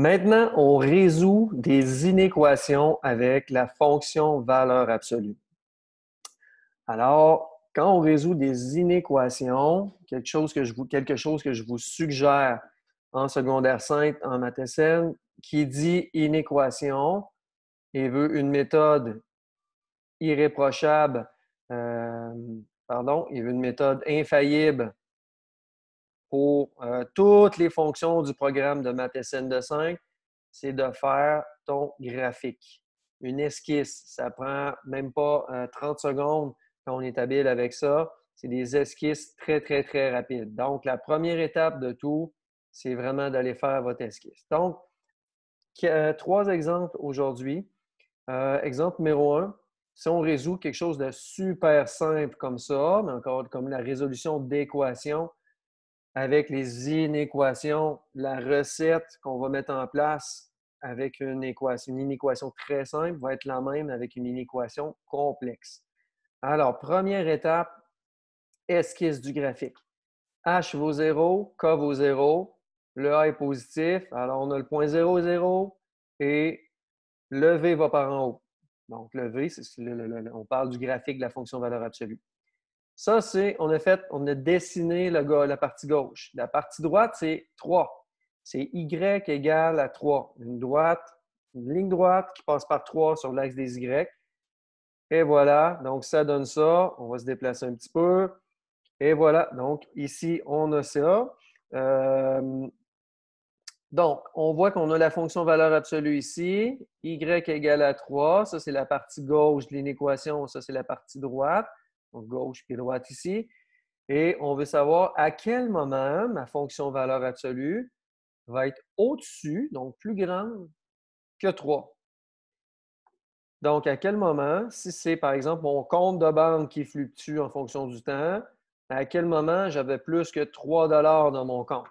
Maintenant, on résout des inéquations avec la fonction valeur absolue. Alors, quand on résout des inéquations, quelque chose que je vous, suggère en secondaire sainte, en mathématiques, qui dit inéquation et veut une méthode irréprochable, euh, pardon, il veut une méthode infaillible pour euh, toutes les fonctions du programme de MathSN de 5, c'est de faire ton graphique. Une esquisse, ça prend même pas 30 euh, secondes quand on est habile avec ça. C'est des esquisses très, très, très rapides. Donc, la première étape de tout, c'est vraiment d'aller faire votre esquisse. Donc, euh, trois exemples aujourd'hui. exemple numéro un, si on résout quelque chose de super simple comme ça, mais encore comme la résolution d'équations, avec les inéquations, la recette qu'on va mettre en place avec une équation, une inéquation très simple va être la même avec une inéquation complexe. Alors, première étape, esquisse du graphique. H vaut 0, K vaut 0, le A est positif, alors on a le point 0, 0 et le V va par en haut. Donc, le V, on parle du graphique de la fonction valeur absolue. Ça, c'est, on a fait, on a dessiné la partie gauche. La partie droite, c'est 3. C'est Y égale à 3. Une droite, une ligne droite qui passe par 3 sur l'axe des Y. Et voilà, donc ça donne ça. On va se déplacer un petit peu. Et voilà, donc ici, on a ça. Euh, donc, on voit qu'on a la fonction valeur absolue ici. Y égale à 3, ça c'est la partie gauche de l'inéquation, ça c'est la partie droite gauche et droite ici. Et on veut savoir à quel moment ma fonction valeur absolue va être au-dessus, donc plus grande que 3. Donc, à quel moment, si c'est par exemple mon compte de banque qui fluctue en fonction du temps, à quel moment j'avais plus que 3 dollars dans mon compte?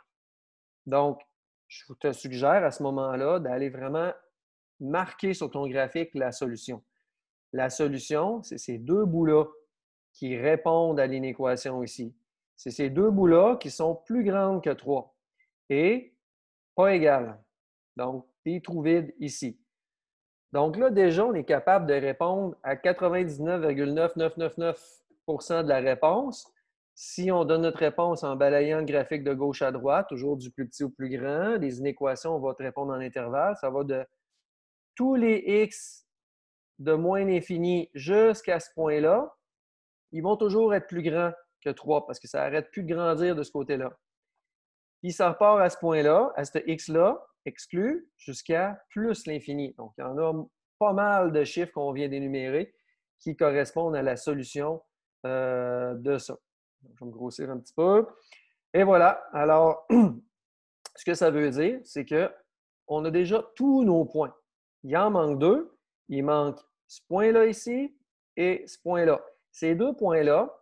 Donc, je te suggère à ce moment-là d'aller vraiment marquer sur ton graphique la solution. La solution, c'est ces deux bouts-là qui répondent à l'inéquation ici. C'est ces deux bouts-là qui sont plus grandes que 3 et pas égales. Donc, des trous vide ici. Donc là, déjà, on est capable de répondre à 99,9999 de la réponse. Si on donne notre réponse en balayant le graphique de gauche à droite, toujours du plus petit au plus grand, les inéquations, on va te répondre en intervalle. Ça va de tous les x de moins l'infini jusqu'à ce point-là ils vont toujours être plus grands que 3 parce que ça n'arrête plus de grandir de ce côté-là. Puis ça repart à ce point-là, à ce x-là, exclu, jusqu'à plus l'infini. Donc, il y en a pas mal de chiffres qu'on vient d'énumérer qui correspondent à la solution euh, de ça. je vais me grossir un petit peu. Et voilà. Alors, ce que ça veut dire, c'est que on a déjà tous nos points. Il en manque deux. Il manque ce point-là ici et ce point-là. Ces deux points-là,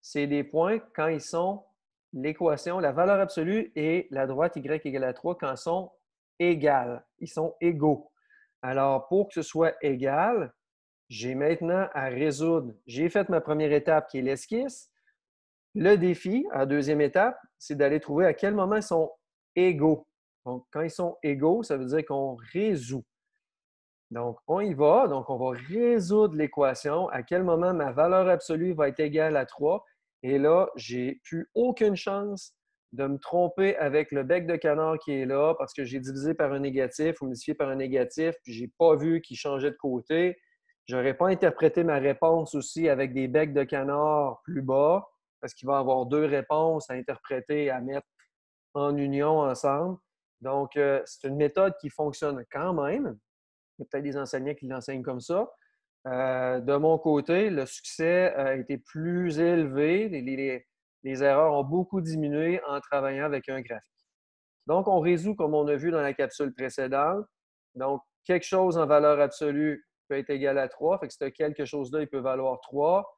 c'est des points quand ils sont l'équation, la valeur absolue et la droite y égale à 3 quand sont égales. Ils sont égaux. Alors, pour que ce soit égal, j'ai maintenant à résoudre. J'ai fait ma première étape qui est l'esquisse. Le défi, à deuxième étape, c'est d'aller trouver à quel moment ils sont égaux. Donc, quand ils sont égaux, ça veut dire qu'on résout. Donc, on y va. Donc, on va résoudre l'équation. À quel moment ma valeur absolue va être égale à 3? Et là, j'ai plus aucune chance de me tromper avec le bec de canard qui est là parce que j'ai divisé par un négatif ou multiplié par un négatif, puis j'ai pas vu qu'il changeait de côté. Je n'aurais pas interprété ma réponse aussi avec des becs de canard plus bas parce qu'il va y avoir deux réponses à interpréter, et à mettre en union ensemble. Donc, euh, c'est une méthode qui fonctionne quand même. Il y a peut-être des enseignants qui l'enseignent comme ça. Euh, de mon côté, le succès a euh, été plus élevé. Les, erreurs ont beaucoup diminué en travaillant avec un graphique. Donc, on résout comme on a vu dans la capsule précédente. Donc, quelque chose en valeur absolue peut être égal à 3. Fait que ce quelque chose-là, il peut valoir 3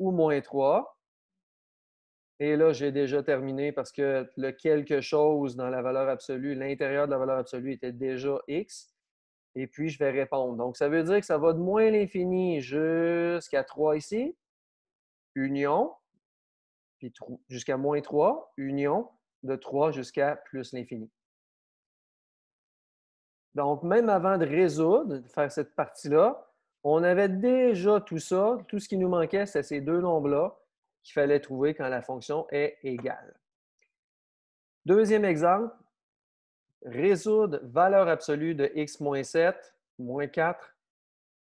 ou moins 3. Et là, j'ai déjà terminé parce que le quelque chose dans la valeur absolue, l'intérieur de la valeur absolue était déjà x et puis je vais répondre. Donc, ça veut dire que ça va de moins l'infini jusqu'à 3 ici, union, puis jusqu'à moins 3, union, de 3 jusqu'à plus l'infini. Donc, même avant de résoudre, de faire cette partie-là, on avait déjà tout ça. Tout ce qui nous manquait, c'est ces deux nombres-là qu'il fallait trouver quand la fonction est égale. Deuxième exemple, résoudre valeur absolue de x moins 7, moins 4,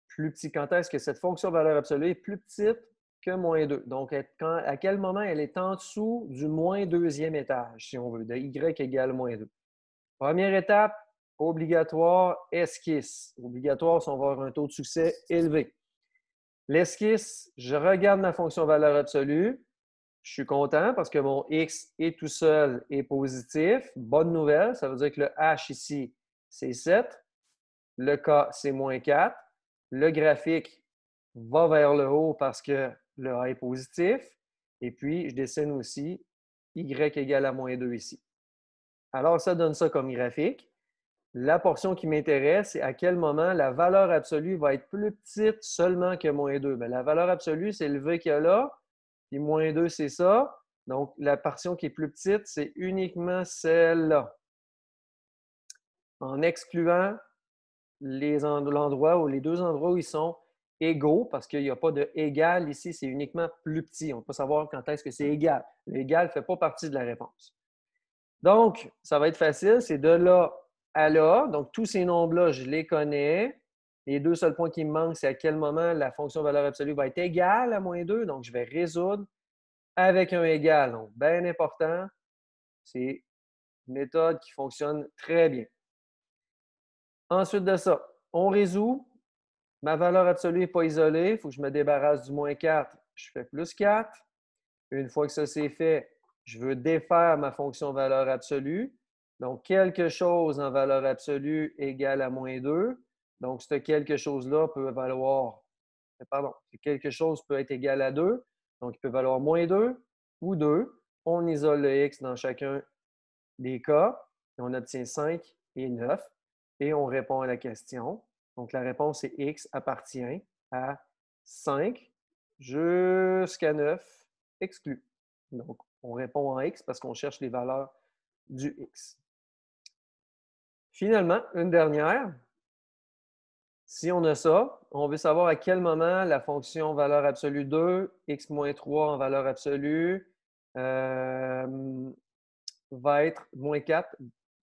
plus petit quand est-ce que cette fonction valeur absolue est plus petite que moins 2. Donc, à quel moment elle est en dessous du moins deuxième étage, si on veut, de y égale moins 2. Première étape, obligatoire, esquisse. Obligatoire si on va avoir un taux de succès élevé. L'esquisse, je regarde ma fonction valeur absolue, je suis content parce que mon X est tout seul et positif. Bonne nouvelle, ça veut dire que le H ici, c'est 7. Le K, c'est moins 4. Le graphique va vers le haut parce que le A est positif. Et puis, je dessine aussi Y égale à moins 2 ici. Alors, ça donne ça comme graphique. La portion qui m'intéresse, c'est à quel moment la valeur absolue va être plus petite seulement que moins 2. Mais ben, la valeur absolue, c'est le V qu'il y là, puis moins 2, c'est ça. Donc, la portion qui est plus petite, c'est uniquement celle-là. En excluant l'endroit où les deux endroits où ils sont égaux, parce qu'il n'y a pas de égal ici, c'est uniquement plus petit. On peut savoir quand est-ce que c'est égal. L'égal ne fait pas partie de la réponse. Donc, ça va être facile, c'est de là à là. Donc, tous ces nombres-là, je les connais. Les deux seuls points qui me manquent, c'est à quel moment la fonction valeur absolue va être égale à moins 2. Donc, je vais résoudre avec un égal. Donc, bien important, c'est une méthode qui fonctionne très bien. Ensuite de ça, on résout. Ma valeur absolue n'est pas isolée. Il faut que je me débarrasse du moins 4. Je fais plus 4. Une fois que ça c'est fait, je veux défaire ma fonction valeur absolue. Donc, quelque chose en valeur absolue égale à moins 2. Donc, ce quelque chose-là peut valoir, euh, pardon, quelque chose peut être égal à 2, donc il peut valoir moins 2 ou 2. On isole le x dans chacun des cas, on obtient 5 et 9, et on répond à la question. Donc, la réponse est x appartient à 5 jusqu'à 9 exclu. Donc, on répond en x parce qu'on cherche les valeurs du x. Finalement, une dernière, si on a ça, on veut savoir à quel moment la fonction valeur absolue 2, x-3 moins en valeur absolue, euh, va être moins 4,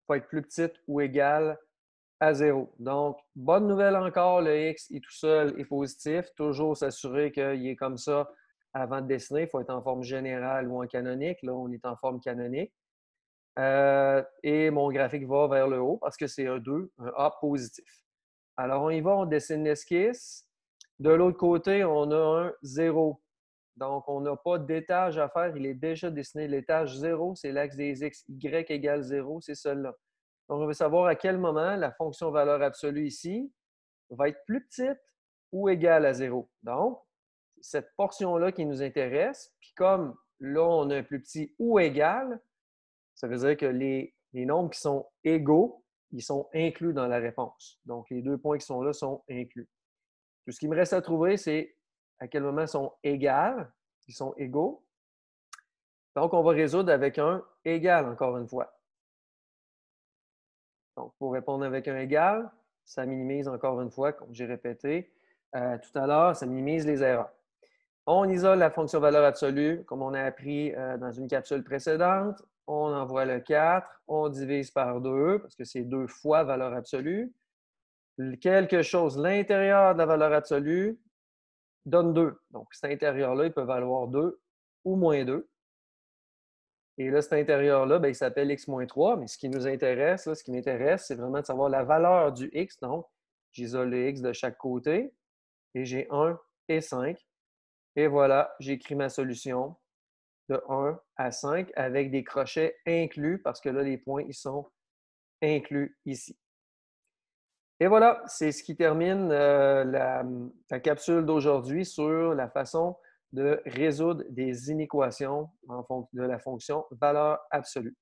va être plus petite ou égale à 0. Donc, bonne nouvelle encore, le x est tout seul et positif. Toujours s'assurer qu'il est comme ça avant de dessiner. Il faut être en forme générale ou en canonique. Là, on est en forme canonique. Euh, et mon graphique va vers le haut parce que c'est un 2, un A positif. Alors, on y va, on dessine l'esquisse. De l'autre côté, on a un 0. Donc, on n'a pas d'étage à faire. Il est déjà dessiné. L'étage 0, c'est l'axe des x. y égale 0, c'est celle là Donc, on veut savoir à quel moment la fonction valeur absolue ici va être plus petite ou égale à 0. Donc, cette portion-là qui nous intéresse. Puis comme là, on a un plus petit ou égal, ça veut dire que les nombres qui sont égaux ils sont inclus dans la réponse. Donc, les deux points qui sont là sont inclus. Tout ce qui me reste à trouver, c'est à quel moment ils sont égales, ils sont égaux. Donc, on va résoudre avec un égal, encore une fois. Donc, pour répondre avec un égal, ça minimise encore une fois, comme j'ai répété euh, tout à l'heure, ça minimise les erreurs. On isole la fonction valeur absolue, comme on a appris euh, dans une capsule précédente on envoie le 4, on divise par 2, parce que c'est 2 fois valeur absolue. Quelque chose, l'intérieur de la valeur absolue, donne 2. Donc, cet intérieur-là, il peut valoir 2 ou moins 2. Et là, cet intérieur-là, ben, il s'appelle x-3, moins mais ce qui nous intéresse, ce qui m'intéresse, c'est vraiment de savoir la valeur du x. Donc, j'isole le x de chaque côté et j'ai 1 et 5. Et voilà, j'écris ma solution de 1 à 5 avec des crochets inclus parce que là, les points, ils sont inclus ici. Et voilà, c'est ce qui termine euh, la, capsule d'aujourd'hui sur la façon de résoudre des inéquations en de la fonction valeur absolue.